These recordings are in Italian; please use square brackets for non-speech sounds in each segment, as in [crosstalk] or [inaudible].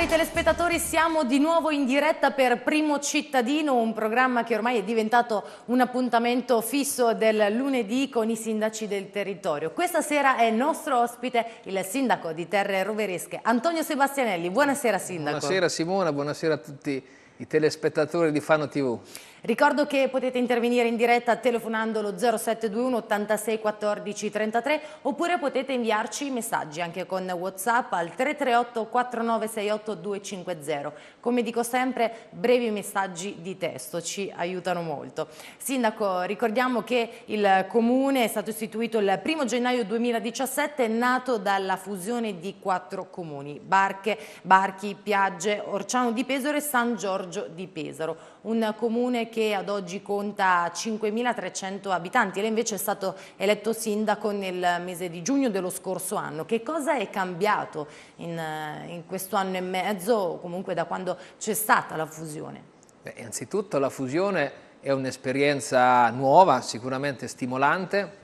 Cari telespettatori, siamo di nuovo in diretta per Primo Cittadino, un programma che ormai è diventato un appuntamento fisso del lunedì con i sindaci del territorio. Questa sera è nostro ospite il sindaco di Terre Roveresche, Antonio Sebastianelli. Buonasera sindaco. Buonasera Simona, buonasera a tutti i telespettatori di Fano TV. Ricordo che potete intervenire in diretta telefonando lo 0721 86 14 33 oppure potete inviarci messaggi anche con Whatsapp al 338 4968 250. Come dico sempre, brevi messaggi di testo ci aiutano molto. Sindaco, ricordiamo che il comune è stato istituito il 1 gennaio 2017, nato dalla fusione di quattro comuni, Barche, Barchi, Piagge, Orciano di Pesaro e San Giorgio di Pesaro. Un comune che ad oggi conta 5.300 abitanti. Lei invece è stato eletto sindaco nel mese di giugno dello scorso anno. Che cosa è cambiato in, eh, in questo anno e mezzo, comunque da quando c'è stata la fusione? Beh, innanzitutto la fusione è un'esperienza nuova, sicuramente stimolante,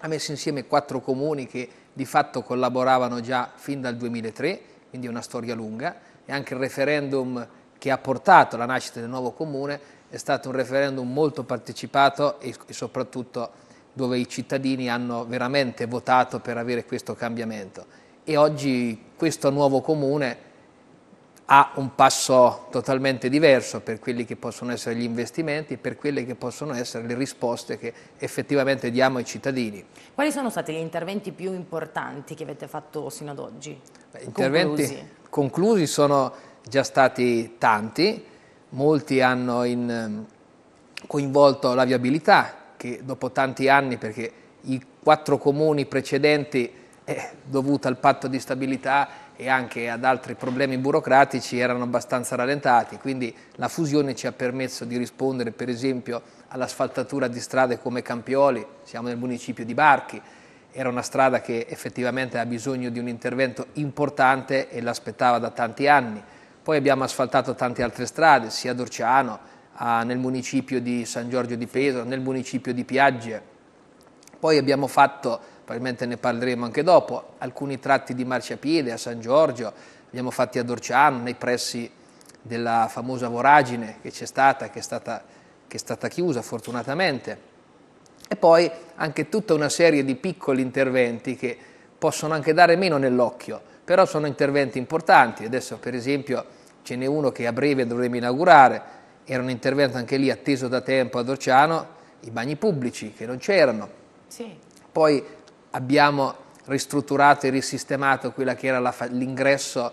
ha messo insieme quattro comuni che di fatto collaboravano già fin dal 2003, quindi è una storia lunga, e anche il referendum che ha portato alla nascita del nuovo comune è stato un referendum molto partecipato e, e soprattutto dove i cittadini hanno veramente votato per avere questo cambiamento. E oggi questo nuovo comune ha un passo totalmente diverso per quelli che possono essere gli investimenti, per quelle che possono essere le risposte che effettivamente diamo ai cittadini. Quali sono stati gli interventi più importanti che avete fatto sino ad oggi? Beh, interventi conclusi. conclusi sono già stati tanti, molti hanno in, ehm, coinvolto la viabilità, che dopo tanti anni, perché i quattro comuni precedenti, eh, dovuta al patto di stabilità e anche ad altri problemi burocratici, erano abbastanza rallentati, quindi la fusione ci ha permesso di rispondere per esempio all'asfaltatura di strade come Campioli, siamo nel municipio di Barchi, era una strada che effettivamente ha bisogno di un intervento importante e l'aspettava da tanti anni poi abbiamo asfaltato tante altre strade, sia a Dorciano, a, nel municipio di San Giorgio di Pesaro, nel municipio di Piagge. Poi abbiamo fatto, probabilmente ne parleremo anche dopo, alcuni tratti di marciapiede a San Giorgio, abbiamo fatti a Dorciano, nei pressi della famosa voragine che c'è stata, che è stata, che è stata chiusa fortunatamente. E poi anche tutta una serie di piccoli interventi che possono anche dare meno nell'occhio, però sono interventi importanti. Adesso per esempio ce n'è uno che a breve dovremo inaugurare, era un intervento anche lì atteso da tempo ad Orciano, i bagni pubblici che non c'erano. Sì. Poi abbiamo ristrutturato e risistemato quella che era l'ingresso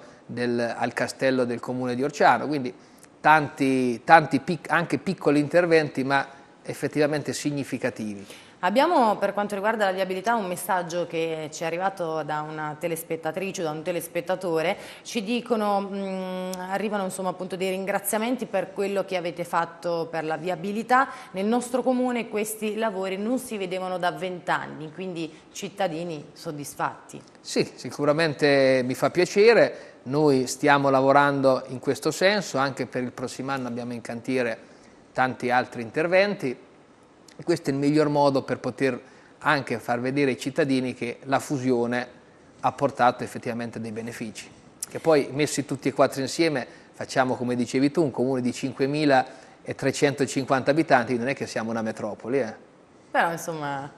al castello del comune di Orciano, quindi tanti, tanti pic, anche piccoli interventi ma effettivamente significativi. Abbiamo per quanto riguarda la viabilità un messaggio che ci è arrivato da una telespettatrice da un telespettatore, ci dicono, mh, mm, arrivano insomma appunto dei ringraziamenti per quello che avete fatto per la viabilità, nel nostro comune questi lavori non si vedevano da vent'anni, quindi cittadini soddisfatti. Sì, sicuramente mi fa piacere, noi stiamo lavorando in questo senso, anche per il prossimo anno abbiamo in cantiere tanti altri interventi, questo è il miglior modo per poter anche far vedere ai cittadini che la fusione ha portato effettivamente dei benefici. Che poi messi tutti e quattro insieme facciamo, come dicevi tu, un comune di 5.350 abitanti, non è che siamo una metropoli. Eh? Però insomma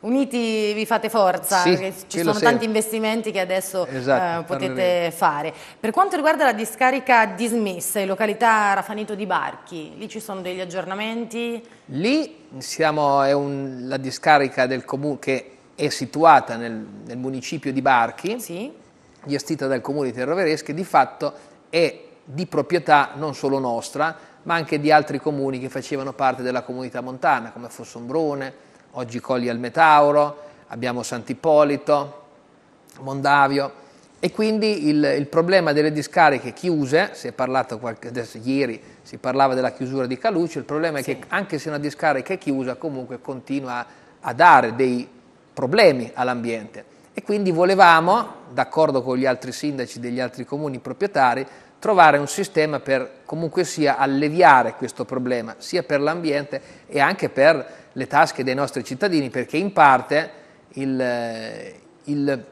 Uniti vi fate forza, sì, ci sono tanti investimenti che adesso eh, esatto, eh, potete parleremo. fare. Per quanto riguarda la discarica dismessa in località Rafanito di Barchi, lì ci sono degli aggiornamenti? Lì siamo, è un, la discarica del comune che è situata nel, nel municipio di Barchi, sì. gestita dal comune di Terroveresche, di fatto è di proprietà non solo nostra, ma anche di altri comuni che facevano parte della comunità montana, come Fossombrone, oggi Colli al Metauro, abbiamo Sant'Ippolito, Mondavio e quindi il, il, problema delle discariche chiuse, si è parlato qualche, adesso, ieri si parlava della chiusura di Caluccio, il problema sì. è che anche se una discarica è chiusa comunque continua a dare dei problemi all'ambiente e quindi volevamo, d'accordo con gli altri sindaci degli altri comuni proprietari, trovare un sistema per comunque sia alleviare questo problema, sia per l'ambiente e anche per le tasche dei nostri cittadini perché in parte il, eh, il,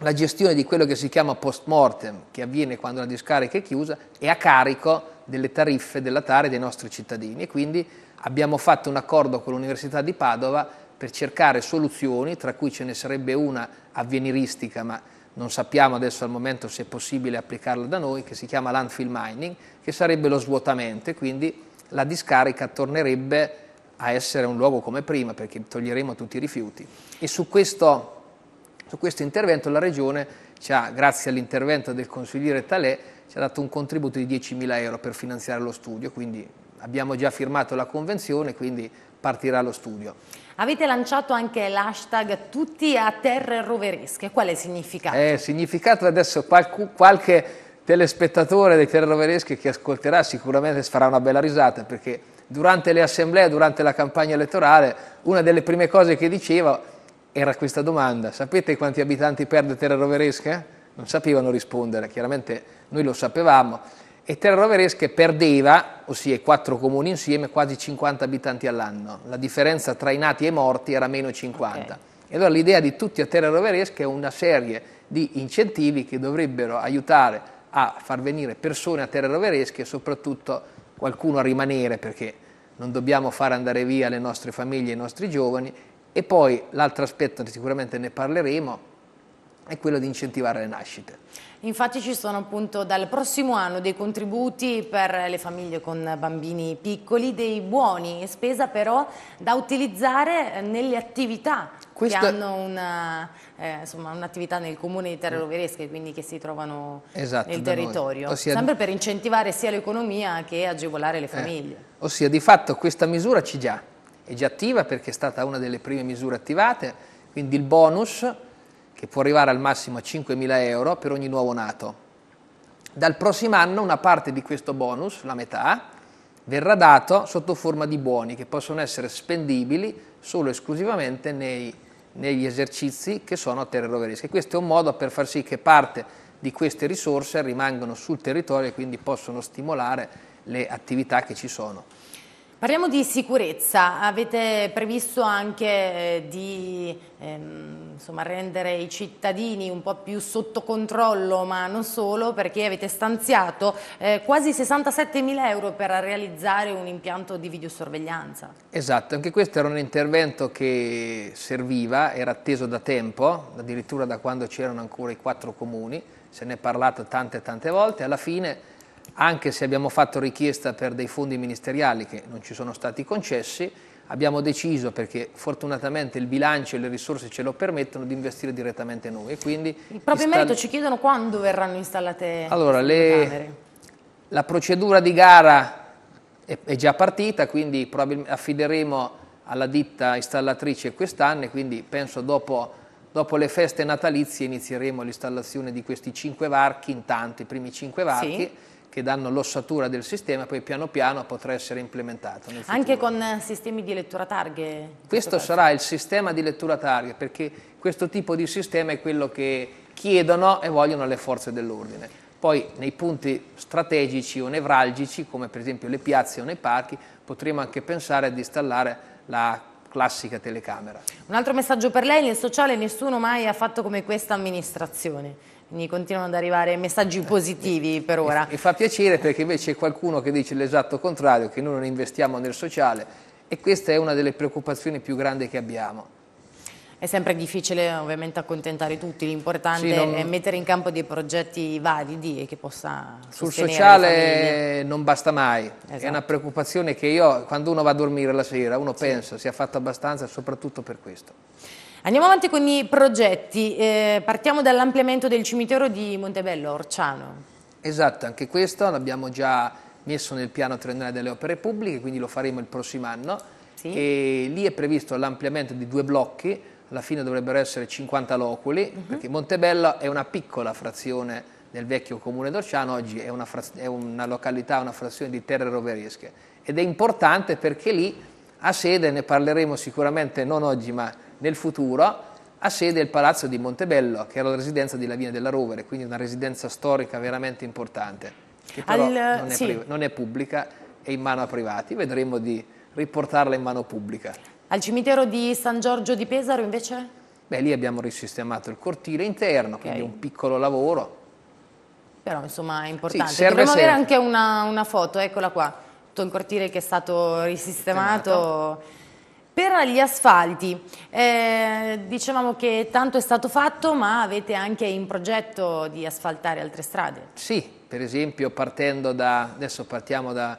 la gestione di quello che si chiama post mortem, che avviene quando la discarica è chiusa, è a carico delle tariffe della TARE dei nostri cittadini e quindi abbiamo fatto un accordo con l'Università di Padova per cercare soluzioni, tra cui ce ne sarebbe una avveniristica, ma non sappiamo adesso al momento se è possibile applicarla da noi, che si chiama landfill mining, che sarebbe lo svuotamento e quindi la discarica tornerebbe a essere un luogo come prima perché toglieremo tutti i rifiuti e su questo, su questo intervento la Regione ha, grazie all'intervento del consigliere Talè ci ha dato un contributo di 10.000 euro per finanziare lo studio quindi abbiamo già firmato la convenzione quindi partirà lo studio. Avete lanciato anche l'hashtag tutti a terre roveresche, qual è il significato? Eh, significato adesso qualche, qualche telespettatore dei terre roveresche che ascolterà sicuramente farà una bella risata perché durante le assemblee, durante la campagna elettorale, una delle prime cose che diceva era questa domanda, sapete quanti abitanti perde Terra Roveresca? Non sapevano rispondere, chiaramente noi lo sapevamo, e Terra Roveresca perdeva, ossia i quattro comuni insieme, quasi 50 abitanti all'anno, la differenza tra i nati e i morti era meno 50. Okay. E allora l'idea di tutti a Terra Roveresca è una serie di incentivi che dovrebbero aiutare a far venire persone a Terra Roveresca e soprattutto qualcuno a rimanere perché non dobbiamo far andare via le nostre famiglie, i nostri giovani e poi l'altro aspetto, sicuramente ne parleremo, è quello di incentivare le nascite. Infatti ci sono appunto dal prossimo anno dei contributi per le famiglie con bambini piccoli, dei buoni, spesa però da utilizzare nelle attività Questa... che hanno eh, un'attività eh, un nel comune di Terre Roveresche, mm. quindi che si trovano esatto, nel territorio, ossia... sempre per incentivare sia l'economia che agevolare le eh, famiglie. Eh. Ossia di fatto questa misura c'è già, è già attiva perché è stata una delle prime misure attivate, quindi il bonus che può arrivare al massimo a 5.000 euro per ogni nuovo nato. Dal prossimo anno una parte di questo bonus, la metà, verrà dato sotto forma di buoni che possono essere spendibili solo e esclusivamente nei, negli esercizi che sono a terra rischio. Questo è un modo per far sì che parte di queste risorse rimangano sul territorio e quindi possono stimolare le attività che ci sono. Parliamo di sicurezza, avete previsto anche eh, di ehm, insomma, rendere i cittadini un po' più sotto controllo, ma non solo, perché avete stanziato eh, quasi 67 mila euro per realizzare un impianto di videosorveglianza. Esatto, anche questo era un intervento che serviva, era atteso da tempo, addirittura da quando c'erano ancora i quattro comuni, se ne è parlato tante tante volte, alla fine anche se abbiamo fatto richiesta per dei fondi ministeriali che non ci sono stati concessi, abbiamo deciso, perché fortunatamente il bilancio e le risorse ce lo permettono, di investire direttamente noi. E quindi il proprio sta... merito ci chiedono quando verranno installate allora, le camere. La procedura di gara è, è già partita, quindi affideremo alla ditta installatrice quest'anno e quindi penso dopo... Dopo le feste natalizie inizieremo l'installazione di questi cinque varchi, intanto i primi cinque varchi, sì che danno l'ossatura del sistema, poi piano piano potrà essere implementato. Anche con eh, sistemi di lettura targhe? Questo caso. sarà il sistema di lettura targhe, perché questo tipo di sistema è quello che chiedono e vogliono le forze dell'ordine. Poi nei punti strategici o nevralgici, come per esempio le piazze o nei parchi, potremo anche pensare ad installare la classica telecamera. Un altro messaggio per lei, nel sociale nessuno mai ha fatto come questa amministrazione quindi continuano ad arrivare messaggi positivi per ora. Mi fa piacere perché invece c'è qualcuno che dice l'esatto contrario, che noi non investiamo nel sociale e questa è una delle preoccupazioni più grandi che abbiamo. È sempre difficile ovviamente accontentare tutti, l'importante sì, non... è mettere in campo dei progetti validi e che possa sostenere Sul sociale non basta mai, esatto. è una esatto. preoccupazione che io quando uno va a dormire la sera, uno sì. pensa sia fatto abbastanza soprattutto per questo. Andiamo avanti con i progetti, eh, partiamo dall'ampliamento del cimitero di Montebello, Orciano. Esatto, anche questo l'abbiamo già messo nel piano triennale delle opere pubbliche, quindi lo faremo il prossimo anno. Sì. E lì è previsto l'ampliamento di due blocchi, alla fine dovrebbero essere 50 loculi, uh mhm. -huh. perché Montebello è una piccola frazione del vecchio comune d'Orciano, oggi è una, è una località, una frazione di terre roveresche. Ed è importante perché lì ha sede, ne parleremo sicuramente non oggi ma nel futuro ha sede il palazzo di Montebello, che era la residenza di Lavinia della Rovere, quindi una residenza storica veramente importante, che però Al, non, è sì. non è pubblica, è in mano a privati, vedremo di riportarla in mano pubblica. Al cimitero di San Giorgio di Pesaro invece? Beh, lì abbiamo risistemato il cortile interno, okay. quindi un piccolo lavoro. Però insomma è importante. Sì, Dovremmo avere anche una, una, foto, eccola qua, tutto il cortile che è stato risistemato. Sistemato. Per gli asfalti, eh, dicevamo che tanto è stato fatto, ma avete anche in progetto di asfaltare altre strade? Sì, per esempio partendo da, adesso partiamo da,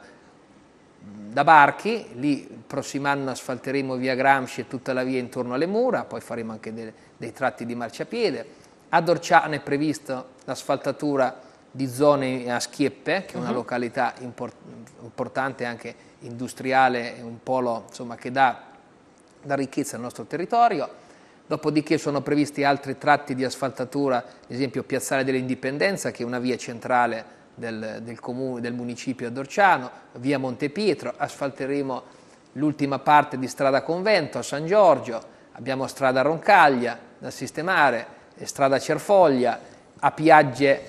da Barchi, lì il prossimo anno asfalteremo via Gramsci e tutta la via intorno alle mura, poi faremo anche dei, dei tratti di marciapiede. A Orciano è prevista l'asfaltatura di zone a Schieppe, che è una mhm. località import importante anche industriale, un polo insomma, che dà la ricchezza del nostro territorio. Dopodiché sono previsti altri tratti di asfaltatura, ad esempio Piazzale dell'Indipendenza, che è una via centrale del, del, comune, del municipio a Dorciano, via Montepietro, asfalteremo l'ultima parte di strada Convento a San Giorgio, abbiamo strada Roncaglia da sistemare, strada Cerfoglia, a Piagge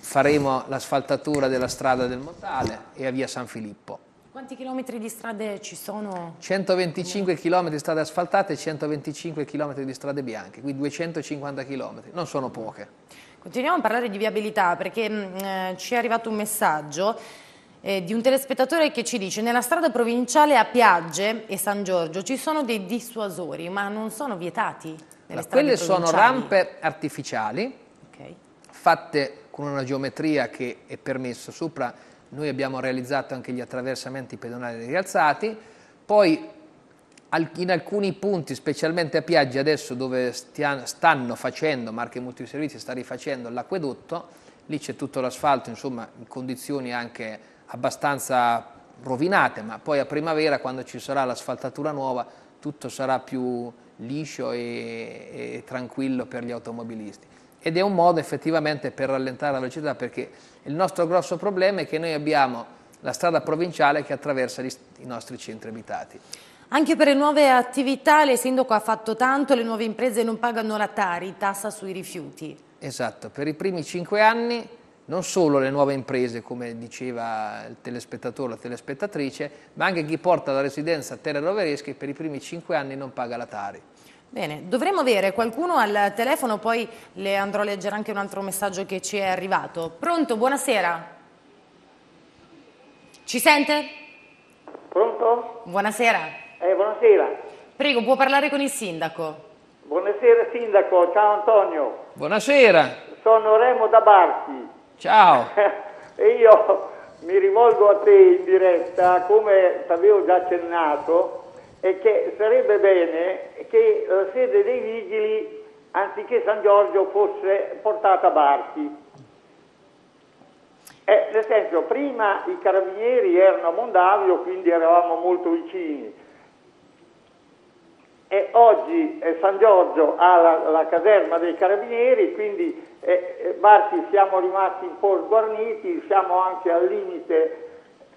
faremo l'asfaltatura della strada del Montale e a via San Filippo. Quanti chilometri di strade ci sono? 125 chilometri di strade asfaltate e 125 chilometri di strade bianche, quindi 250 chilometri, non sono poche. Continuiamo a parlare di viabilità perché mm, eh, ci è arrivato un messaggio eh, di un telespettatore che ci dice nella strada provinciale a Piagge e San Giorgio ci sono dei dissuasori ma non sono vietati? Nelle no, quelle sono rampe artificiali okay. fatte con una geometria che è permessa sopra noi abbiamo realizzato anche gli attraversamenti pedonali rialzati, poi in alcuni punti, specialmente a Piaggi adesso dove stanno facendo, Marche Multiservizi sta rifacendo l'acquedotto, lì c'è tutto l'asfalto, insomma in condizioni anche abbastanza rovinate, ma poi a primavera quando ci sarà l'asfaltatura nuova tutto sarà più liscio e, e tranquillo per gli automobilisti ed è un modo effettivamente per rallentare la velocità perché il nostro grosso problema è che noi abbiamo la strada provinciale che attraversa gli, i nostri centri abitati. Anche per le nuove attività il sindaco ha fatto tanto, le nuove imprese non pagano la Tari, tassa sui rifiuti. Esatto, per i primi cinque anni non solo le nuove imprese, come diceva il telespettatore o la telespettatrice, ma anche chi porta la residenza a Terre Roveresche per i primi cinque anni non paga la Tari. Bene, dovremmo avere qualcuno al telefono, poi le andrò a leggere anche un altro messaggio che ci è arrivato. Pronto, buonasera. Ci sente? Pronto? Buonasera. Eh, buonasera. Prego, può parlare con il sindaco. Buonasera sindaco, ciao Antonio. Buonasera. Sono Remo da Barchi. Ciao. [laughs] e io mi rivolgo a te in diretta, come ti avevo già accennato, e che sarebbe bene che la sede dei vigili, anziché San Giorgio, fosse portata a Barchi. Eh, nel senso, prima i carabinieri erano a Mondavio, quindi eravamo molto vicini, e oggi eh, San Giorgio ha la, la, caserma dei carabinieri, quindi eh, eh Barti siamo rimasti un po' sguarniti, siamo anche al limite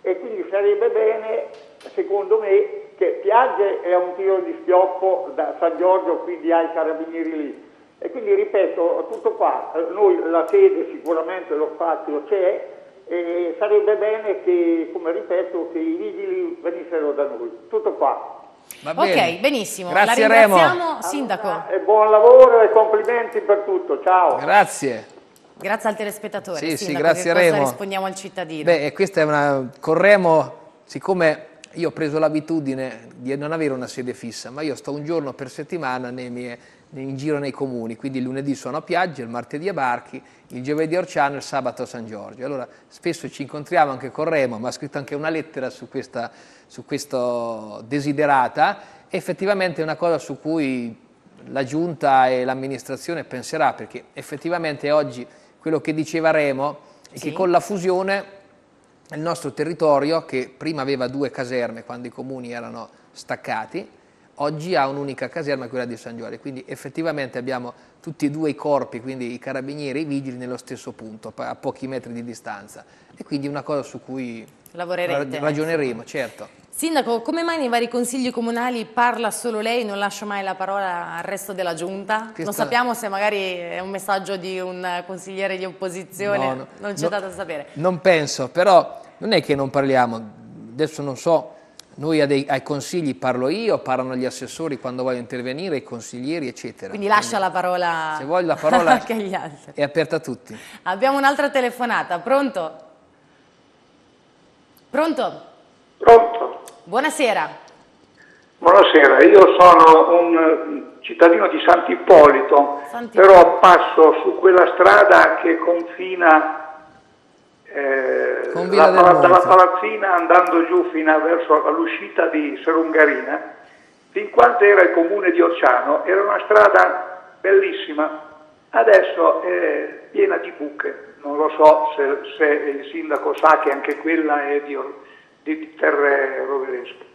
e quindi sarebbe bene, secondo me, che Piagge è un tiro di schioppo da San Giorgio quindi di ai carabinieri lì. E quindi ripeto, tutto qua, eh, noi la sede sicuramente lo spazio c'è e sarebbe bene che, come ripeto, che i vigili venissero da noi. Tutto qua. Va Bene. Ok, benissimo. Grazie la ringraziamo, Remo. Sindaco. Allora, e buon lavoro e complimenti per tutto. Ciao. Grazie. Grazie al telespettatore. Sì, sindaco, sì, grazie Remo. rispondiamo al cittadino. Beh, questa è una. Corremo, siccome io ho preso l'abitudine di non avere una sede fissa, ma io sto un giorno per settimana mie, in giro nei comuni, quindi il lunedì sono a Piaggio, il martedì a Barchi, il giovedì a Orciano e il sabato a San Giorgio. Allora spesso ci incontriamo anche con Remo, ma ha scritto anche una lettera su questa su questo desiderata, effettivamente è una cosa su cui la Giunta e l'amministrazione penserà, perché effettivamente oggi quello che diceva Remo è sì. che con la fusione il nostro territorio, che prima aveva due caserme quando i comuni erano staccati, oggi ha un'unica caserma, quella di San Giorgio, quindi effettivamente abbiamo tutti e due i corpi, quindi i carabinieri e i vigili, nello stesso punto, a pochi metri di distanza. E quindi è una cosa su cui Lavorerete, ragioneremo, certo. Sindaco, come mai nei vari consigli comunali parla solo lei, e non lascia mai la parola al resto della giunta? Che non sappiamo se magari è un messaggio di un consigliere di opposizione, no, no, non c'è no, dato a sapere. Non penso, però non è che non parliamo, adesso non so, noi dei, ai consigli parlo io, parlano gli assessori quando voglio intervenire, i consiglieri eccetera. Quindi lascia Quindi, la parola, se vuoi, la parola [laughs] anche agli altri. è aperta a tutti. Abbiamo un'altra telefonata, pronto? Pronto? Buonasera. Buonasera, io sono un cittadino di Sant'Ippolito, Sant'Ippolito. però passo su quella strada che confina eh, Con la, dalla palazzina andando giù fino a, verso all'uscita di Serungarina, fin quando era il comune di Orciano, era una strada bellissima, adesso è piena di buche, non lo so se, se il sindaco sa che anche quella è di Orciano di Peter Rovelesco.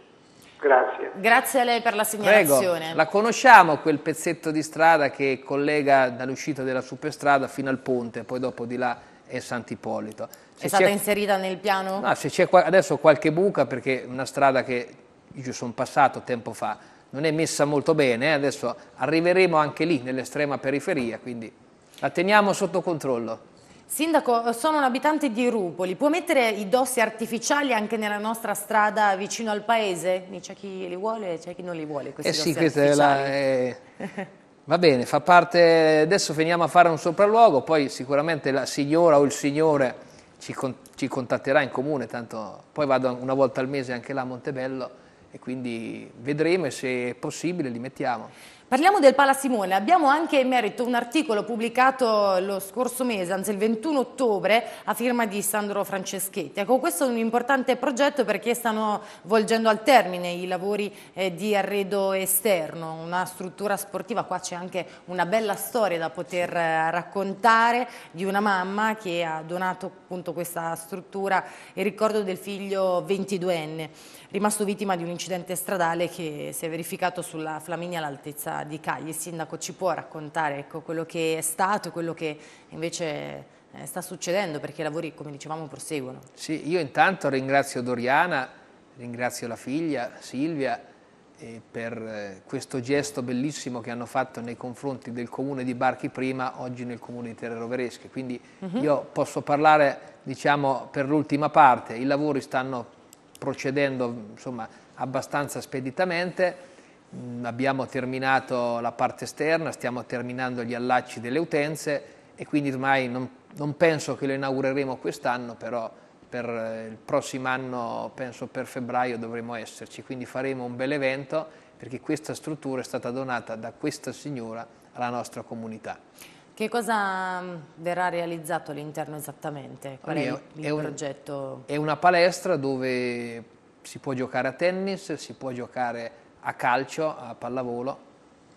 Grazie. Grazie a lei per la segnalazione. Prego. La conosciamo quel pezzetto di strada che collega dall'uscita della superstrada fino al ponte, poi dopo di là è Sant'Ippolito. Se è stata inserita nel piano? No, se c'è adesso qualche buca perché è una strada che io sono passato tempo fa, non è messa molto bene, eh, adesso arriveremo anche lì nell'estrema periferia, quindi la teniamo sotto controllo. Sindaco, sono un abitante di Rupoli. Può mettere i dossi artificiali anche nella nostra strada vicino al paese? C'è chi li vuole e c'è chi non li vuole questi eh sì, questa la, eh, Va bene, fa parte... Adesso finiamo a fare un sopralluogo, poi sicuramente la signora o il signore ci, con, ci contatterà in comune, tanto poi vado una volta al mese anche là a Montebello e quindi vedremo se è possibile li mettiamo. Parliamo del Pala Simone, abbiamo anche in merito un articolo pubblicato lo scorso mese, anzi il 21 ottobre, a firma di Sandro Franceschetti. Ecco, questo è un importante progetto perché stanno volgendo al termine i lavori eh, di arredo esterno, una struttura sportiva, qua c'è anche una bella storia da poter eh, raccontare di una mamma che ha donato appunto questa struttura in ricordo del figlio 22enne rimasto vittima di un incidente stradale che si è verificato sulla Flaminia all'altezza di Cagli. Il sindaco ci può raccontare ecco, quello che è stato e quello che invece eh, sta succedendo perché i lavori, come dicevamo, proseguono. Sì, io intanto ringrazio Doriana, ringrazio la figlia Silvia eh, per eh, questo gesto bellissimo che hanno fatto nei confronti del comune di Barchi prima, oggi nel comune di Terre Roveresche. Quindi uh mhm. -huh. io posso parlare, diciamo, per l'ultima parte. I lavori stanno procedendo insomma, abbastanza speditamente. Mm, abbiamo terminato la parte esterna, stiamo terminando gli allacci delle utenze e quindi ormai non, non penso che lo inaugureremo quest'anno, però per eh, il prossimo anno, penso per febbraio, dovremo esserci. Quindi faremo un bel evento perché questa struttura è stata donata da questa signora alla nostra comunità. Che cosa mm, verrà realizzato all'interno esattamente? Qual allora, è, il, è un, progetto? È una palestra dove si può giocare a tennis, si può giocare a calcio, a pallavolo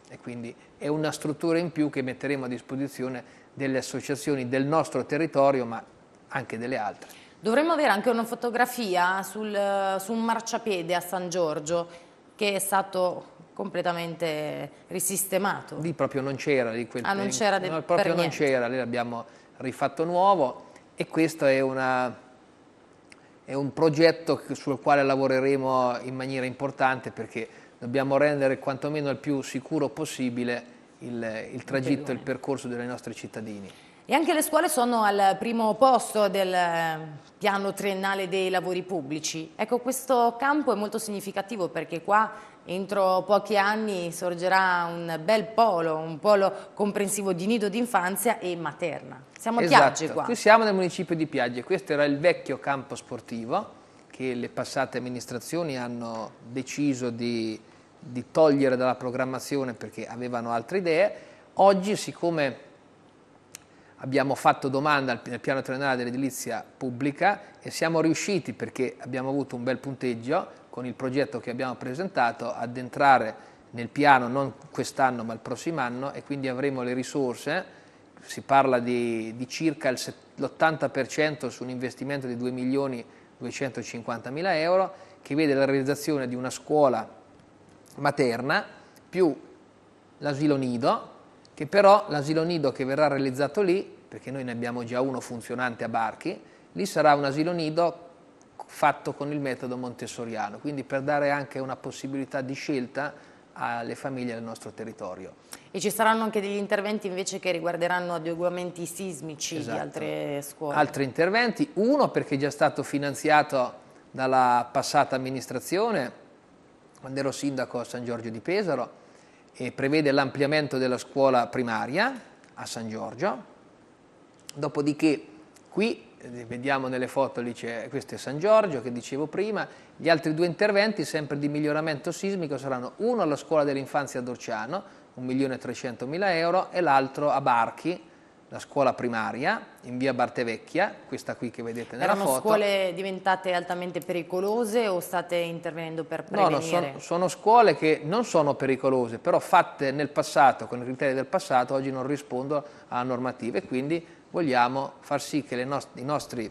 e quindi è una struttura in più che metteremo a disposizione delle associazioni del nostro territorio ma anche delle altre. Dovremmo avere anche una fotografia sul, eh, su un marciapiede a San Giorgio che è stato completamente risistemato. Lì proprio non c'era di quel Ah, non c'era del no, proprio non c'era, lì l'abbiamo rifatto nuovo e questo è, una, è un progetto sul quale lavoreremo in maniera importante perché dobbiamo rendere quantomeno il più sicuro possibile il, il tragitto, il percorso dei nostri cittadini. E anche le scuole sono al primo posto del eh, piano triennale dei lavori pubblici. Ecco, questo campo è molto significativo perché qua entro pochi anni sorgerà un bel polo, un polo comprensivo di nido d'infanzia e materna. Siamo a esatto. Piagge qua. Qui siamo nel municipio di Piagge, questo era il vecchio campo sportivo che le passate amministrazioni hanno deciso di, di togliere dalla programmazione perché avevano altre idee. Oggi, siccome abbiamo fatto domanda al piano triennale dell'edilizia pubblica e siamo riusciti, perché abbiamo avuto un bel punteggio, con il progetto che abbiamo presentato ad entrare nel piano non quest'anno ma il prossimo anno e quindi avremo le risorse, si parla di, di circa l'80% su un investimento di 2 milioni 250 mila euro che vede la realizzazione di una scuola materna più l'asilo nido che però l'asilo nido che verrà realizzato lì, perché noi ne abbiamo già uno funzionante a Barchi, lì sarà un asilo nido fatto con il metodo montessoriano, quindi per dare anche una possibilità di scelta alle famiglie del nostro territorio. E ci saranno anche degli interventi invece che riguarderanno adeguamenti sismici esatto. di altre scuole? Altri interventi, uno perché è già stato finanziato dalla passata amministrazione, quando ero sindaco a San Giorgio di Pesaro, e prevede l'ampliamento della scuola primaria a San Giorgio, dopodiché qui eh, vediamo nelle foto, lì c'è, questo è San Giorgio che dicevo prima, gli altri due interventi sempre di miglioramento sismico saranno uno alla scuola dell'infanzia ad Orciano, 1.300.000 euro, e l'altro a Barchi, la scuola primaria in via Bartevecchia, questa qui che vedete nella Erano foto. Erano scuole diventate altamente pericolose o state intervenendo per prevenire? No, no sono, sono scuole che non sono pericolose, però fatte nel passato, con i criteri del passato, oggi non rispondono a normative, quindi vogliamo far sì che nost- i nostri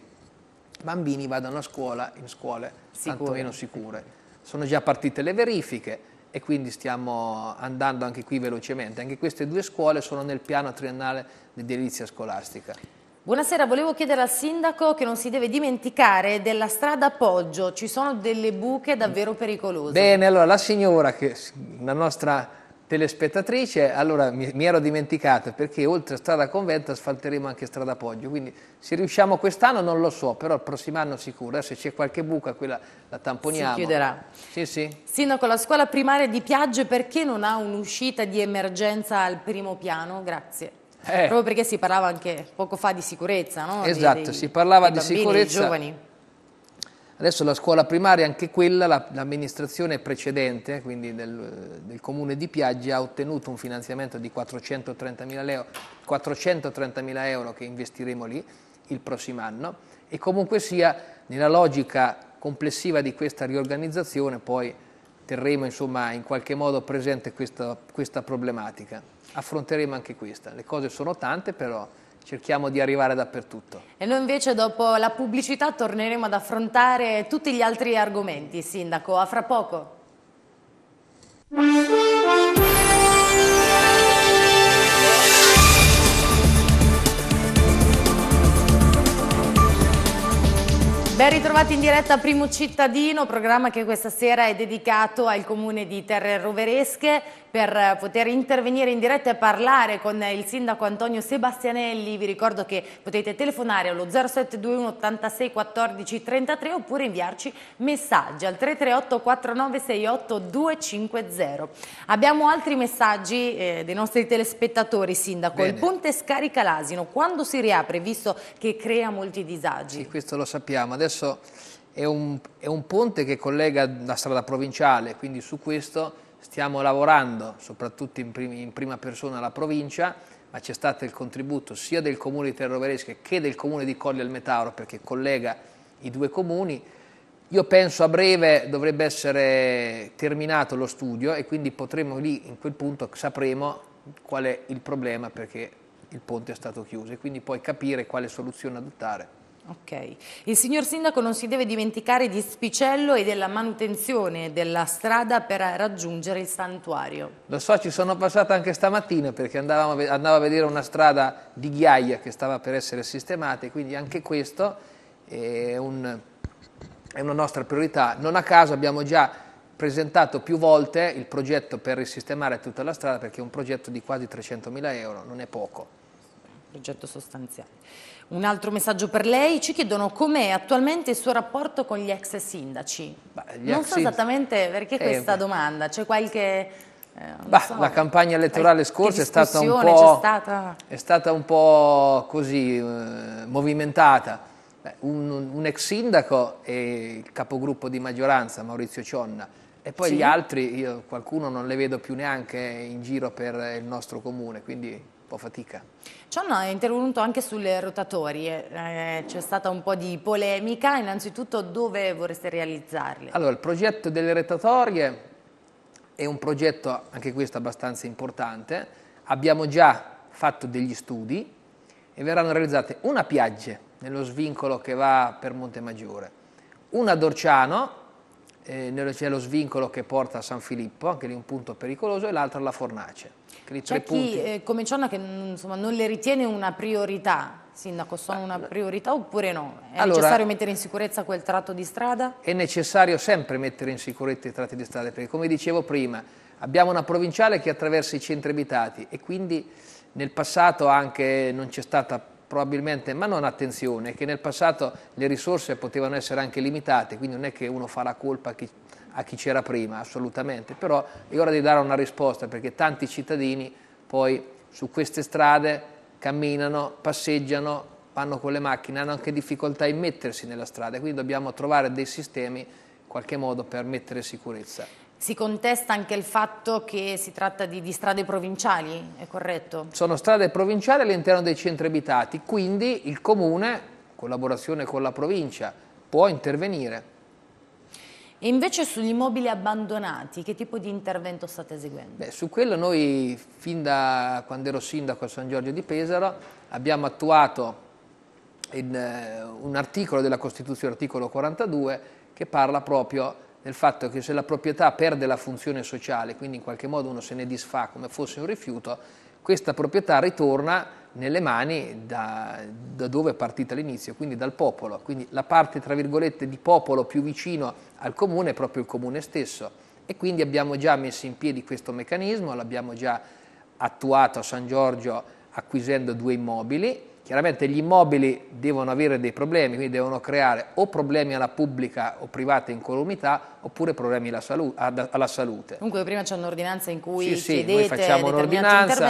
bambini vadano a scuola in scuole sicure. meno sicure. Sono già partite le verifiche e quindi stiamo andando anche qui velocemente. Anche queste due scuole sono nel piano triennale di edilizia scolastica. Buonasera, volevo chiedere al sindaco che non si deve dimenticare della strada Poggio, ci sono delle buche davvero pericolose. Bene, allora la signora, che la nostra telespettatrice, allora mi, mi ero dimenticata perché oltre a strada convento asfalteremo anche strada Poggio, quindi se riusciamo quest'anno non lo so, però il prossimo anno sicuro, eh, se c'è qualche buca quella la tamponiamo. Si chiuderà. Sì, sì. Sindaco, la scuola primaria di Piaggio perché non ha un'uscita di emergenza al primo piano? Grazie. Eh. Proprio perché si parlava anche poco fa di sicurezza, no? Esatto, dei, si parlava di sicurezza. Dei giovani Adesso la scuola primaria, anche quella, l'amministrazione precedente, quindi del, del, comune di Piaggia, ha ottenuto un finanziamento di 430.000 euro, 430.000 euro che investiremo lì il prossimo anno e comunque sia nella logica complessiva di questa riorganizzazione poi terremo insomma in qualche modo presente questa, questa problematica, affronteremo anche questa, le cose sono tante però cerchiamo di arrivare dappertutto. E noi invece dopo la pubblicità torneremo ad affrontare tutti gli altri argomenti, Sindaco. A fra poco. Ben ritrovati in diretta a Primo Cittadino, programma che questa sera è dedicato al comune di Terre Roveresche per poter intervenire in diretta e parlare con il sindaco Antonio Sebastianelli. Vi ricordo che potete telefonare allo 0721 86 14 33 oppure inviarci messaggi al 338 4968 250. Abbiamo altri messaggi eh, dei nostri telespettatori, sindaco. Bene. Il ponte scarica l'asino, quando si riapre, visto che crea molti disagi? Sì, questo lo sappiamo. Adesso è un, è un ponte che collega la strada provinciale, quindi su questo stiamo lavorando soprattutto in, prim in prima persona alla provincia, ma c'è stato il contributo sia del comune di Terroveresche che del comune di Colli al Metauro perché collega i due comuni. Io penso a breve dovrebbe essere terminato lo studio e quindi potremo lì, in quel punto, sapremo qual è il problema perché il ponte è stato chiuso e quindi poi capire quale soluzione adottare. Ok. Il signor Sindaco non si deve dimenticare di Spicello e della manutenzione della strada per raggiungere il santuario. Lo so, ci sono passata anche stamattina perché andavo a vedere una strada di ghiaia che stava per essere sistemata e quindi anche questo è, un, è una nostra priorità. Non a caso abbiamo già presentato più volte il progetto per risistemare tutta la strada perché è un progetto di quasi 300.000 euro, non è poco progetto sostanziale. Un altro messaggio per lei, ci chiedono com'è attualmente il suo rapporto con gli ex sindaci. Bah, non ex so esattamente perché eh, questa eh, domanda, c'è qualche... Eh, bah, so, la campagna elettorale eh, scorsa è stata, un stata... è stata, un po', così eh, movimentata. Un, un, ex sindaco e il capogruppo di maggioranza, Maurizio Cionna, e poi sì. gli altri, io qualcuno non le vedo più neanche in giro per il nostro comune, quindi po' fatica. John è intervenuto anche sulle rotatorie, eh, eh, c'è stata un po' di polemica, innanzitutto dove vorreste realizzarle? Allora, il progetto delle rotatorie è un progetto, anche questo abbastanza importante, abbiamo già fatto degli studi e verranno realizzate una piagge nello svincolo che va per Monte Maggiore, una ad Orciano eh, c'è lo svincolo che porta a San Filippo, anche lì un punto pericoloso, e l'altra alla Fornace. C'è cioè chi, eh, come Cionna, che mm, insomma, non le ritiene una priorità, Sindaco, sono una priorità oppure no? È allora, necessario mettere in sicurezza quel tratto di strada? È necessario sempre mettere in sicurezza i tratti di strada, perché come dicevo prima, abbiamo una provinciale che attraversa i centri abitati e quindi nel passato anche non c'è stata probabilmente, ma non attenzione, che nel passato le risorse potevano essere anche limitate, quindi non è che uno fa la colpa a chi, c'era prima, assolutamente, però è ora di dare una risposta perché tanti cittadini poi su queste strade camminano, passeggiano, vanno con le macchine, hanno anche difficoltà in mettersi nella strada, quindi dobbiamo trovare dei sistemi in qualche modo per mettere sicurezza. Si contesta anche il fatto che si tratta di, di strade provinciali, è corretto? Sono strade provinciali all'interno dei centri abitati, quindi il comune, collaborazione con la provincia, può intervenire. E invece sugli immobili abbandonati, che tipo di intervento state eseguendo? Beh, su quello noi, fin da quando ero sindaco a San Giorgio di Pesaro, abbiamo attuato in, uh, un articolo della Costituzione, articolo 42, che parla proprio di nel fatto che se la proprietà perde la funzione sociale, quindi in qualche modo uno se ne disfà come fosse un rifiuto, questa proprietà ritorna nelle mani da, da dove è partita all'inizio, quindi dal popolo. Quindi la parte, tra virgolette, di popolo più vicino al comune è proprio il comune stesso. E quindi abbiamo già messo in piedi questo meccanismo, l'abbiamo già attuato a San Giorgio acquisendo due immobili Chiaramente gli immobili devono avere dei problemi, quindi devono creare o problemi alla pubblica o privata incolumità oppure problemi alla, salu alla salute. Comunque prima c'è un'ordinanza in cui sì, sì, noi facciamo un'ordinanza,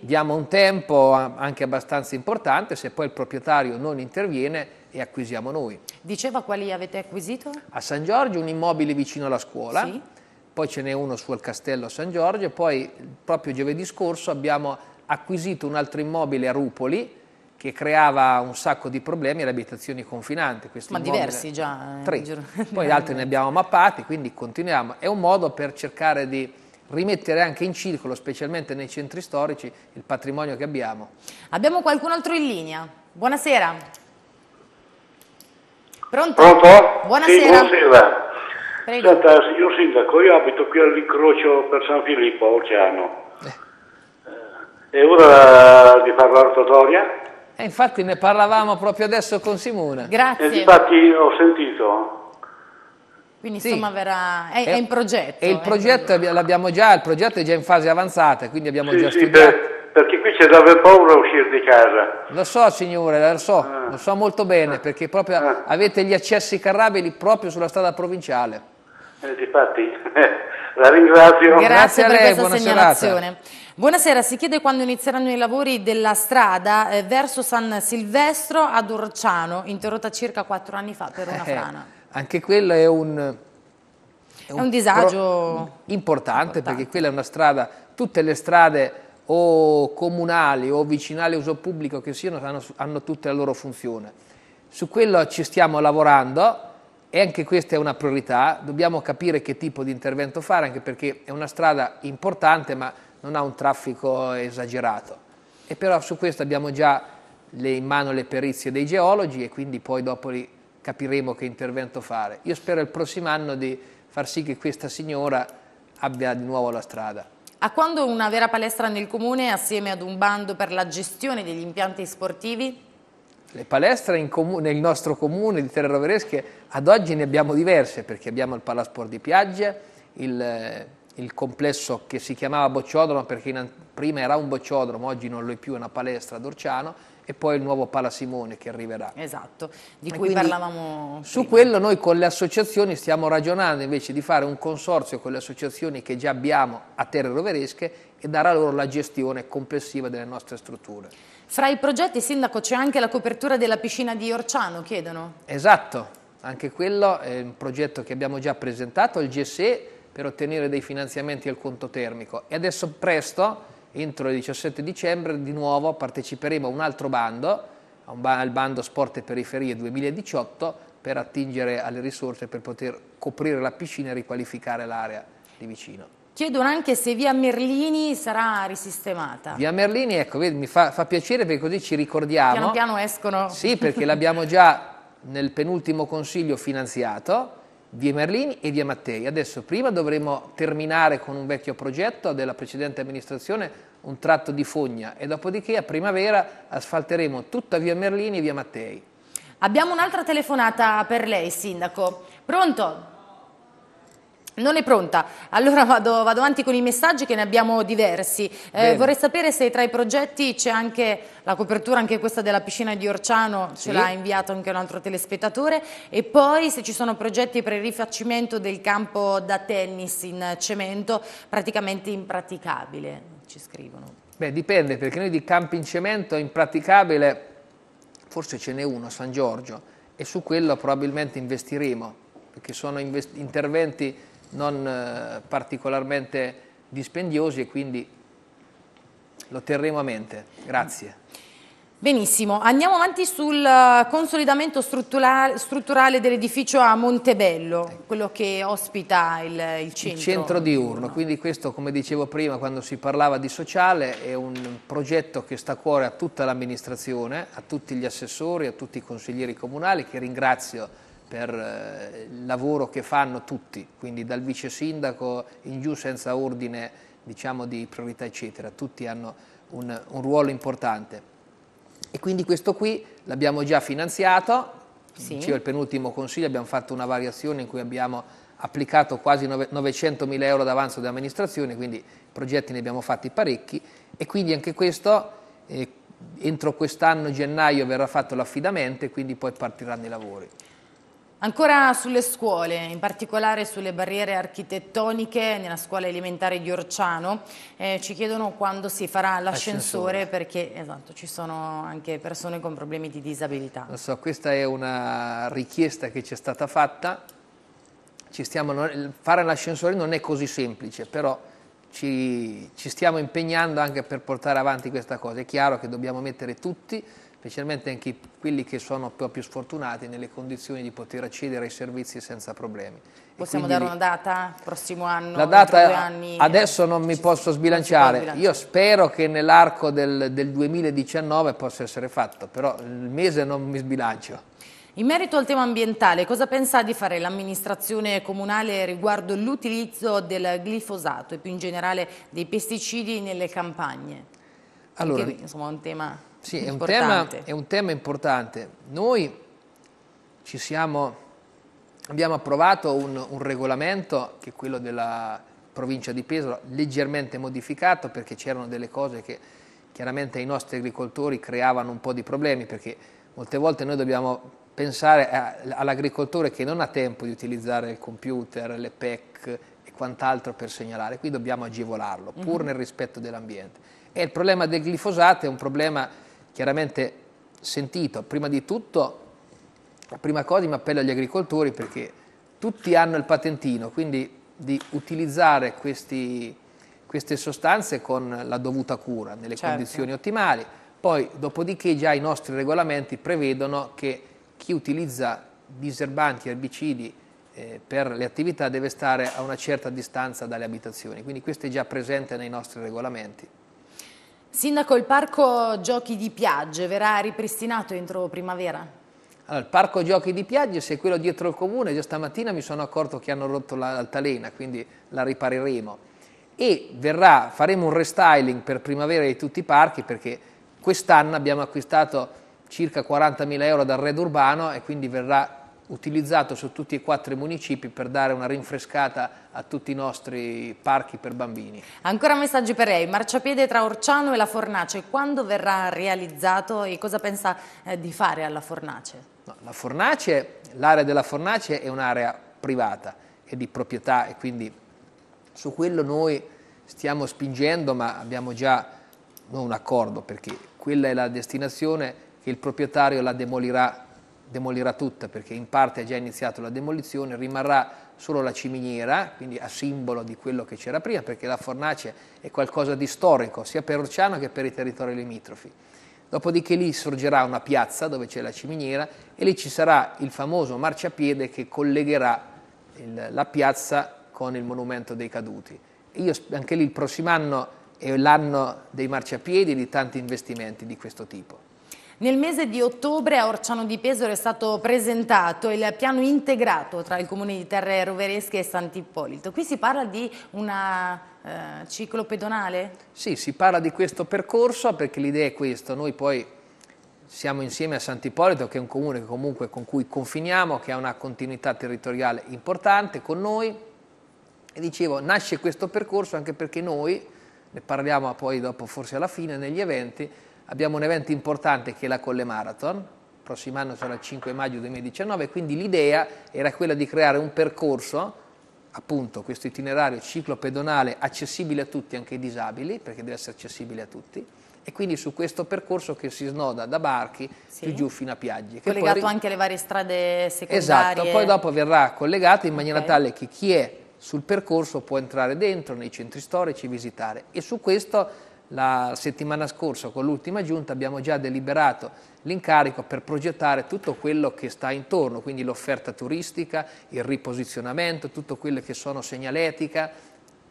diamo un tempo anche abbastanza importante, se poi il proprietario non interviene e acquisiamo noi. Diceva quali avete acquisito? A San Giorgio un immobile vicino alla scuola. Sì. Poi ce n'è uno sul castello a San Giorgio, poi proprio giovedì scorso abbiamo acquisito un altro immobile a Rupoli, che creava un sacco di problemi alle abitazioni confinanti. Ma diversi già. Eh, tre. Giro... [laughs] Poi altri ne abbiamo mappati, quindi continuiamo. È un modo per cercare di rimettere anche in circolo, specialmente nei centri storici, il patrimonio che abbiamo. Abbiamo qualcun altro in linea. Buonasera. Pronto? Pronto? Buonasera. Sì, buonasera. Prego. Senta, signor Sindaco, io abito qui all'incrocio per San Filippo, Oceano. Olciano. Eh. eh. È ora di fare l'oratoria? E eh, infatti ne parlavamo proprio adesso con Simona. Grazie. E infatti ho sentito. Quindi sì. insomma verrà, è, è, è, in progetto. E il eh, progetto l'abbiamo già, il progetto è già in fase avanzata, quindi abbiamo sì, già sì, Per, perché qui c'è da aver paura a uscire di casa. Lo so signore, lo so, eh. lo so molto bene, eh. perché proprio eh. avete gli accessi carrabili proprio sulla strada provinciale. Eh, difatti, [laughs] la ringrazio. Grazie, Grazie a lei, per questa segnalazione. Serata. Buonasera, si chiede quando inizieranno i lavori della strada eh, verso San Silvestro ad Urciano, interrotta circa quattro anni fa per una eh, frana. anche quello è un, è un, è un disagio importante, importante, perché quella è una strada, tutte le strade o comunali o vicinali a uso pubblico che siano hanno, hanno tutte la loro funzione. Su quello ci stiamo lavorando e anche questa è una priorità, dobbiamo capire che tipo di intervento fare anche perché è una strada importante ma non ha un traffico esagerato. E però su questo abbiamo già le, in mano le perizie dei geologi e quindi poi dopo capiremo che intervento fare. Io spero il prossimo anno di far sì che questa signora abbia di nuovo la strada. A quando una vera palestra nel comune assieme ad un bando per la gestione degli impianti sportivi? Le palestre nel nostro comune di Terre Roveresche ad oggi ne abbiamo diverse perché abbiamo il Palasport di Piaggia, il eh, il complesso che si chiamava Bocciodromo perché in, prima era un bocciodromo, oggi non lo è più, è una palestra d'Orciano e poi il nuovo Pala Simone che arriverà. Esatto, di e cui parlavamo prima. Su quello noi con le associazioni stiamo ragionando invece di fare un consorzio con le associazioni che già abbiamo a Terre Roveresche e darà loro la gestione complessiva delle nostre strutture. Fra i progetti, Sindaco, c'è anche la copertura della piscina di Orciano, chiedono? Esatto, anche quello è un progetto che abbiamo già presentato il GSE per ottenere dei finanziamenti al conto termico e adesso presto, entro il 17 dicembre, di nuovo parteciperemo a un altro bando, al bando Sport e Periferie 2018, per attingere alle risorse per poter coprire la piscina e riqualificare l'area di vicino. Chiedono anche se via Merlini sarà risistemata. Via Merlini, ecco, mi fa, fa, piacere perché così ci ricordiamo. Piano piano escono. Sì, perché l'abbiamo già nel penultimo consiglio finanziato via Merlini e via Mattei. Adesso prima dovremo terminare con un vecchio progetto della precedente amministrazione, un tratto di fogna e dopodiché a primavera asfalteremo tutta via Merlini e via Mattei. Abbiamo un'altra telefonata per lei, Sindaco. Pronto? Non è pronta, allora vado, vado, avanti con i messaggi che ne abbiamo diversi. Eh, vorrei sapere se tra i progetti c'è anche la copertura, anche questa della piscina di Orciano, sì. ce l'ha inviato anche un altro telespettatore, e poi se ci sono progetti per il rifacimento del campo da tennis in cemento, praticamente impraticabile, ci scrivono. Beh, dipende, perché noi di campi in cemento impraticabile forse ce n'è uno, a San Giorgio, e su quello probabilmente investiremo, perché sono interventi non eh, particolarmente dispendiosi e quindi lo terremo a mente. Grazie. Benissimo, andiamo avanti sul eh, consolidamento strutturale, dell'edificio a Montebello, ecco. quello che ospita il, il centro. Il centro diurno, quindi questo come dicevo prima quando si parlava di sociale è un progetto che sta a cuore a tutta l'amministrazione, a tutti gli assessori, a tutti i consiglieri comunali che ringrazio per eh, il lavoro che fanno tutti, quindi dal vice sindaco in giù senza ordine diciamo, di priorità eccetera, tutti hanno un, un ruolo importante. E quindi questo qui l'abbiamo già finanziato, sì. dicevo il penultimo consiglio, abbiamo fatto una variazione in cui abbiamo applicato quasi 900 mila euro d'avanzo dell'amministrazione, quindi progetti ne abbiamo fatti parecchi e quindi anche questo eh, entro quest'anno gennaio verrà fatto l'affidamento e quindi poi partiranno i lavori. Ancora sulle scuole, in particolare sulle barriere architettoniche nella scuola elementare di Orciano, eh, ci chiedono quando si farà l'ascensore perché esatto, ci sono anche persone con problemi di disabilità. Non So, questa è una richiesta che ci è stata fatta, stiamo, fare l'ascensore non è così semplice, però ci, ci stiamo impegnando anche per portare avanti questa cosa. È chiaro che dobbiamo mettere tutti specialmente anche quelli che sono più sfortunati nelle condizioni di poter accedere ai servizi senza problemi. Possiamo dare una data? Prossimo anno? La data anni, adesso non mi posso sbilanciare. Io spero che nell'arco del, del 2019 possa essere fatto, però il mese non mi sbilancio. In merito al tema ambientale, cosa pensa di fare l'amministrazione comunale riguardo l'utilizzo del glifosato e più in generale dei pesticidi nelle campagne? Allora, Perché, insomma, è un tema sì, è un, tema, è un, tema, importante. Noi siamo, abbiamo approvato un, un regolamento, che è quello della provincia di Pesaro, leggermente modificato perché c'erano delle cose che chiaramente ai nostri agricoltori creavano un po' di problemi perché molte volte noi dobbiamo pensare all'agricoltore che non ha tempo di utilizzare il computer, le PEC e quant'altro per segnalare, qui dobbiamo agevolarlo, pur mhm. nel rispetto dell'ambiente. E il problema del glifosato è un problema chiaramente sentito, prima di tutto, la prima cosa mi appello agli agricoltori perché tutti hanno il patentino, quindi di utilizzare questi, queste sostanze con la dovuta cura, nelle certo. condizioni ottimali. Poi, dopodiché, già i nostri regolamenti prevedono che chi utilizza diserbanti, erbicidi eh, per le attività deve stare a una certa distanza dalle abitazioni, quindi questo è già presente nei nostri regolamenti. Sindaco, il parco giochi di piagge verrà ripristinato entro primavera? Allora, il parco giochi di piagge, se è quello dietro il comune, già stamattina mi sono accorto che hanno rotto l'altalena, quindi la ripareremo. E verrà, faremo un restyling per primavera di tutti i parchi perché quest'anno abbiamo acquistato circa 40.000 euro dal Red Urbano e quindi verrà utilizzato su tutti e quattro i municipi per dare una rinfrescata a tutti i nostri parchi per bambini. Ancora messaggi per lei, marciapiede tra Orciano e la Fornace, quando verrà realizzato e cosa pensa eh, di fare alla Fornace? No, la Fornace, l'area della Fornace è un'area privata e di proprietà e quindi su quello noi stiamo spingendo ma abbiamo già un accordo perché quella è la destinazione che il proprietario la demolirà demolirà tutta perché in parte ha già iniziato la demolizione, rimarrà solo la ciminiera, quindi a simbolo di quello che c'era prima, perché la fornace è qualcosa di storico sia per Orciano che per i territori limitrofi. Dopodiché lì sorgerà una piazza dove c'è la ciminiera e lì ci sarà il famoso marciapiede che collegherà il, la piazza con il monumento dei caduti. Io, anche lì il prossimo anno è l'anno dei marciapiedi e di tanti investimenti di questo tipo. Nel mese di ottobre a Orciano di Pesaro è stato presentato il piano integrato tra il comune di Terre Roveresche e Sant'Ippolito. Qui si parla di un eh, ciclo pedonale? Sì, si parla di questo percorso perché l'idea è questa. Noi poi siamo insieme a Sant'Ippolito che è un comune comunque con cui confiniamo, che ha una continuità territoriale importante con noi. E dicevo, nasce questo percorso anche perché noi, ne parliamo poi dopo forse alla fine negli eventi, abbiamo un evento importante che è la Colle Marathon, prossimo anno sarà il 5 maggio 2019, quindi l'idea era quella di creare un percorso, appunto questo itinerario ciclo pedonale accessibile a tutti, anche ai disabili, perché deve essere accessibile a tutti, e quindi su questo percorso che si snoda da Barchi sì. più giù fino a Piaggi. Collegato poi... anche alle varie strade esatto, secondarie. Esatto, poi dopo verrà collegato in maniera okay. tale che chi è sul percorso può entrare dentro, nei centri storici, visitare. E su questo la settimana scorsa con l'ultima giunta abbiamo già deliberato l'incarico per progettare tutto quello che sta intorno, quindi l'offerta turistica, il riposizionamento, tutto quello che sono segnaletica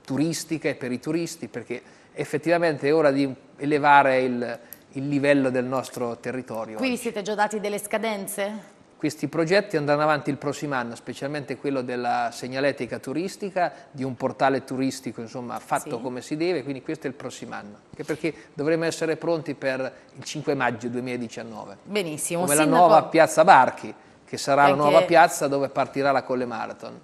turistica e per i turisti, perché effettivamente è ora di elevare il, il livello del nostro territorio. Qui vi siete già dati delle scadenze? Questi progetti andranno avanti il prossimo anno, specialmente quello della segnaletica turistica, di un portale turistico insomma, fatto sì. come si deve, quindi questo è il prossimo anno, anche perché dovremo essere pronti per il 5 maggio 2019. Benissimo. Come Sindaco... la nuova piazza Barchi, che sarà la nuova piazza dove partirà la Colle Marathon.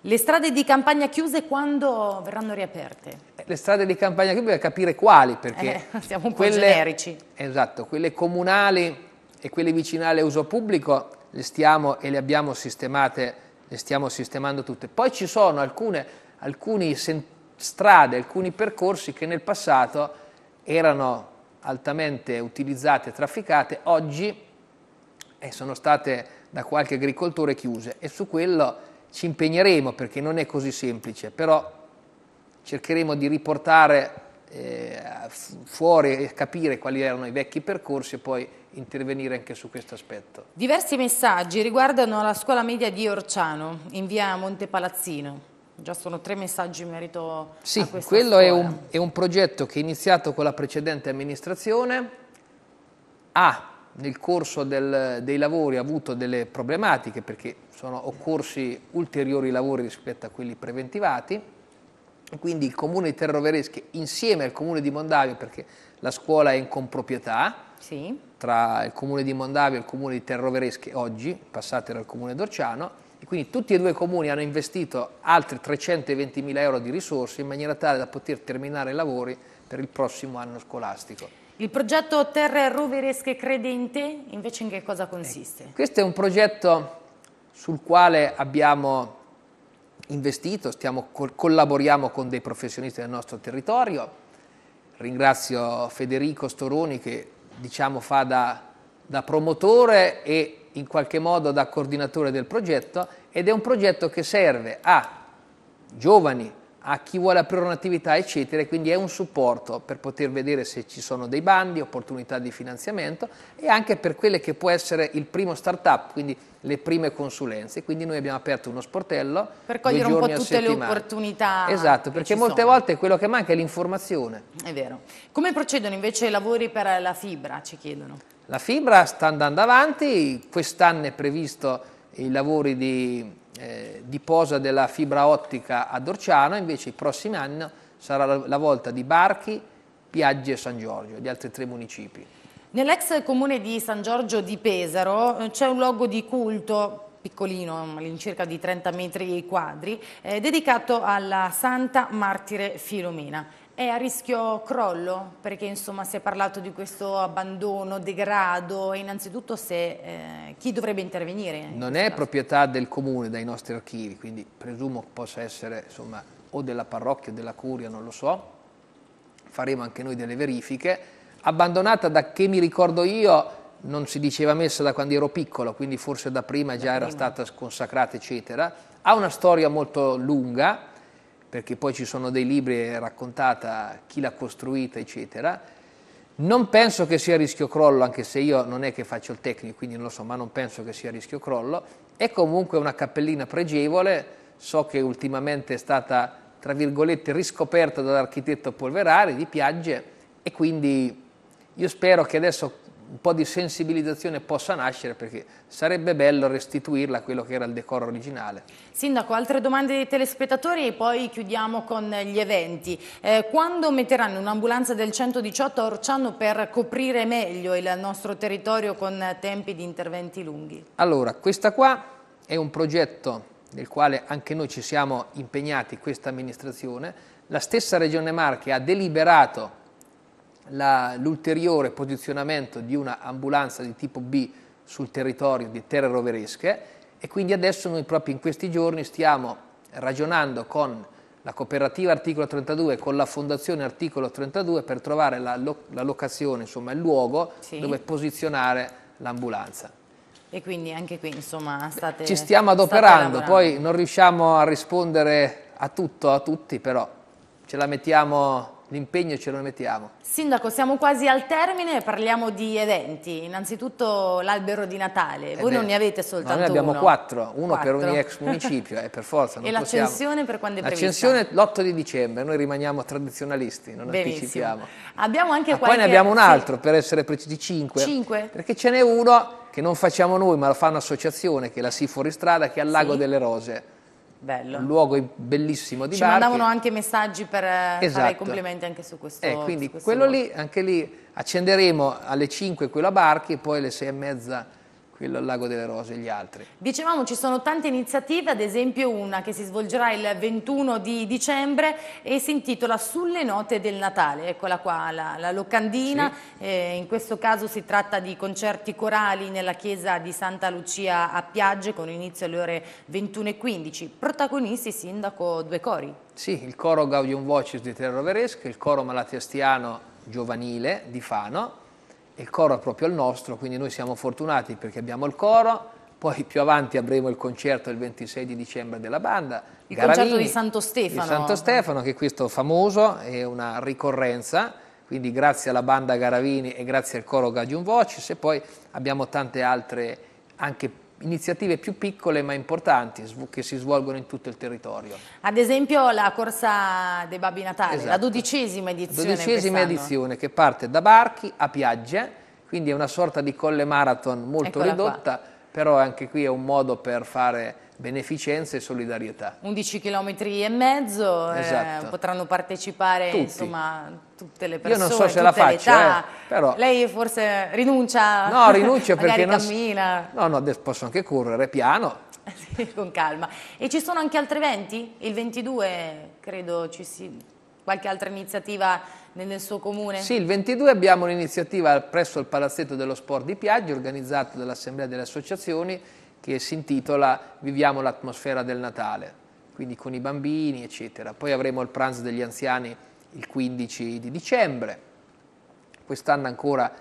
Le strade di campagna chiuse quando verranno riaperte? Eh, le strade di campagna chiuse bisogna capire quali, perché eh, siamo un po' quelle, generici. Esatto, quelle comunali e quelle vicinali a uso pubblico le stiamo e le abbiamo sistemate, le stiamo sistemando tutte. Poi ci sono alcune, alcune strade, alcuni percorsi che nel passato erano altamente utilizzate e trafficate, oggi eh, sono state da qualche agricoltore chiuse e su quello ci impegneremo perché non è così semplice, però cercheremo di riportare eh, fuori e capire quali erano i vecchi percorsi e poi intervenire anche su questo aspetto. Diversi messaggi riguardano la scuola media di Orciano, in via Montepalazzino. Già sono tre messaggi in merito sì, a questo. quello è un, è un, progetto che è iniziato con la precedente amministrazione, ha nel corso del, dei lavori avuto delle problematiche perché sono occorsi ulteriori lavori rispetto a quelli preventivati, quindi il comune di Terrovereschi insieme al comune di Mondavio perché la scuola è in comproprietà, sì tra il comune di Mondavia e il comune di Terrovereschi oggi, passate dal comune d'Orciano, e quindi tutti e due i comuni hanno investito altri 320 mila euro di risorse in maniera tale da poter terminare i lavori per il prossimo anno scolastico. Il progetto Terre Roveresche Credente invece in che cosa consiste? Eh, questo è un progetto sul quale abbiamo investito, stiamo, collaboriamo con dei professionisti del nostro territorio. Ringrazio Federico Storoni che diciamo, fa da, da promotore e in qualche modo da coordinatore del progetto ed è un progetto che serve a giovani, a chi vuole aprire un'attività, eccetera, e quindi è un supporto per poter vedere se ci sono dei bandi, opportunità di finanziamento e anche per quelle che può essere il primo startup, quindi le prime consulenze, quindi noi abbiamo aperto uno sportello per cogliere un po' tutte le opportunità. Esatto, perché molte sono. volte quello che manca è l'informazione. È vero. Come procedono invece i lavori per la fibra, ci chiedono? La fibra sta andando avanti, quest'anno è previsto i lavori di, eh, di posa della fibra ottica a Dorciano, invece il prossimo anno sarà la volta di Barchi, Piaggi e San Giorgio, gli altri tre municipi. Nell'ex comune di San Giorgio di Pesaro eh, c'è un luogo di culto piccolino, all'incirca di 30 metri quadri, eh, dedicato alla santa martire Filomena. È a rischio crollo? Perché insomma si è parlato di questo abbandono, degrado e innanzitutto se, eh, chi dovrebbe intervenire? In non è caso. proprietà del comune dai nostri archivi, quindi presumo possa essere insomma, o della parrocchia o della curia, non lo so. Faremo anche noi delle verifiche abbandonata da che mi ricordo io non si diceva messa da quando ero piccolo, quindi forse da prima già da era prima. stata consacrata, eccetera. Ha una storia molto lunga, perché poi ci sono dei libri raccontata chi l'ha costruita, eccetera. Non penso che sia a rischio crollo, anche se io non è che faccio il tecnico, quindi non lo so, ma non penso che sia a rischio crollo. È comunque una cappellina pregevole, so che ultimamente è stata, tra virgolette, riscoperta dall'architetto Polverari di Piagge e quindi io spero che adesso un po' di sensibilizzazione possa nascere perché sarebbe bello restituirla a quello che era il decoro originale. Sindaco, altre domande dei telespettatori e poi chiudiamo con gli eventi. Eh, quando metteranno un'ambulanza del 118 a Orciano per coprire meglio il nostro territorio con tempi di interventi lunghi? Allora, questa qua è un progetto nel quale anche noi ci siamo impegnati, questa amministrazione. La stessa Regione Marche ha deliberato l'ulteriore posizionamento di una ambulanza di tipo B sul territorio di terre roveresche e quindi adesso noi proprio in questi giorni stiamo ragionando con la cooperativa articolo 32 con la fondazione articolo 32 per trovare la, lo- la locazione, insomma il luogo sì. dove posizionare l'ambulanza. E quindi anche qui insomma state... Ci stiamo adoperando, poi non riusciamo a rispondere a tutto, a tutti, però ce la mettiamo l'impegno ce lo mettiamo. Sindaco, siamo quasi al termine, parliamo di eventi. Innanzitutto l'albero di Natale, voi eh non ne avete soltanto uno. Noi ne abbiamo uno. quattro, uno quattro. per ogni ex municipio, eh, per forza. e l'accensione per quando è prevista? L'accensione l'8 di dicembre, noi rimaniamo tradizionalisti, non Benissimo. anticipiamo. Abbiamo anche Ma qualche... poi ne abbiamo un altro, sì. per essere precisi, cinque. Cinque. Perché ce n'è uno che non facciamo noi, ma lo fa un'associazione, che è la Strada, che è al Lago sì. delle Rose Bello. un luogo bellissimo di Ci barche. mandavano anche messaggi per esatto. fare i esatto. complimenti anche su questo. E eh, quindi questo quello modo. lì, anche lì accenderemo alle 5 quella barca e poi alle 6 e mezza quello al Lago delle Rose e gli altri. Dicevamo ci sono tante iniziative, ad esempio una che si svolgerà il 21 di dicembre e si intitola Sulle note del Natale, eccola qua la, la locandina, sì. eh, in questo caso si tratta di concerti corali nella chiesa di Santa Lucia a Piagge con inizio alle ore 21.15, protagonisti sindaco due cori. Sì, il coro Gaudium Vocis di Terra Roveresca, il coro Malatestiano Giovanile di Fano il coro è proprio il nostro, quindi noi siamo fortunati perché abbiamo il coro, poi più avanti avremo il concerto il 26 di dicembre della banda. Il Garavini, concerto di Santo Stefano. Di Santo Stefano, che è questo famoso, è una ricorrenza, quindi grazie alla banda Garavini e grazie al coro Gagium Vocis e poi abbiamo tante altre anche iniziative più piccole ma importanti che si svolgono in tutto il territorio. Ad esempio la corsa dei Babbi Natali, esatto. la dodicesima edizione. Dodicesima edizione che parte da Barchi a Piagge, quindi è una sorta di colle marathon molto Eccola ridotta, qua. però anche qui è un modo per fare beneficenza e solidarietà. 11 km e mezzo, eh, esatto. eh, potranno partecipare Tutti. insomma tutte le persone, Io non so se la faccio, eh, però... Lei forse rinuncia? No, rinuncia [laughs] perché non... cammina. No, no, posso anche correre piano. [laughs] con calma. E ci sono anche altri eventi? Il 22 credo ci sia qualche altra iniziativa nel suo comune? Sì, il 22 abbiamo un'iniziativa presso il Palazzetto dello Sport di Piaggio organizzata dall'Assemblea delle Associazioni che si intitola Viviamo l'atmosfera del Natale, quindi con i bambini, eccetera. Poi avremo il pranzo degli anziani il 15 di dicembre, quest'anno ancora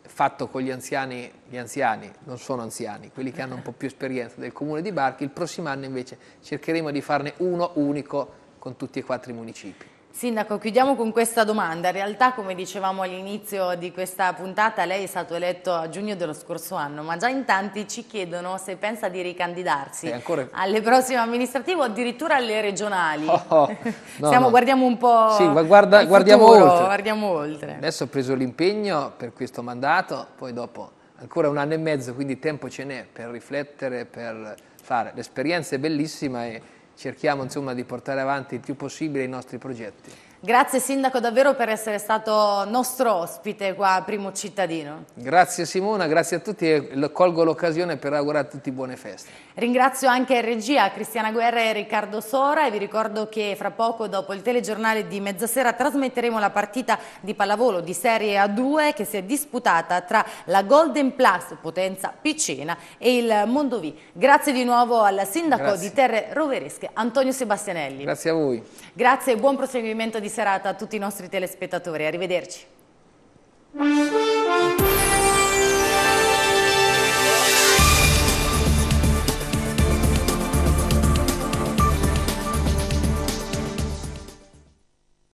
fatto con gli anziani, gli anziani non sono anziani, quelli che hanno un po' più esperienza del comune di Barchi, il prossimo anno invece cercheremo di farne uno unico con tutti e quattro i municipi. Sindaco, chiudiamo con questa domanda. In realtà, come dicevamo all'inizio di questa puntata, lei è stato eletto a giugno dello scorso anno, ma già in tanti ci chiedono se pensa di ricandidarsi eh, ancora... alle prossime amministrative o addirittura alle regionali. [laughs] Oh, oh. No, Siamo, no. Guardiamo un po' sì, guarda, guardiamo, futuro, oltre. guardiamo oltre. Adesso ho preso l'impegno per questo mandato, poi dopo ancora un anno e mezzo, quindi tempo ce n'è per riflettere, per fare. L'esperienza è bellissima e cerchiamo insomma, di portare avanti il più possibile i nostri progetti. Grazie Sindaco davvero per essere stato nostro ospite qua a Primo Cittadino. Grazie Simona, grazie a tutti e colgo l'occasione per augurare a tutti buone feste. Ringrazio anche regia Cristiana Guerra e Riccardo Sora e vi ricordo che fra poco dopo il telegiornale di mezzasera trasmetteremo la partita di pallavolo di Serie A2 che si è disputata tra la Golden Plus, potenza Piccina, e il Mondovì. Grazie di nuovo al Sindaco grazie. di Terre Roveresche, Antonio Sebastianelli. Grazie a voi. Grazie e buon proseguimento di serata a tutti i nostri telespettatori. Arrivederci.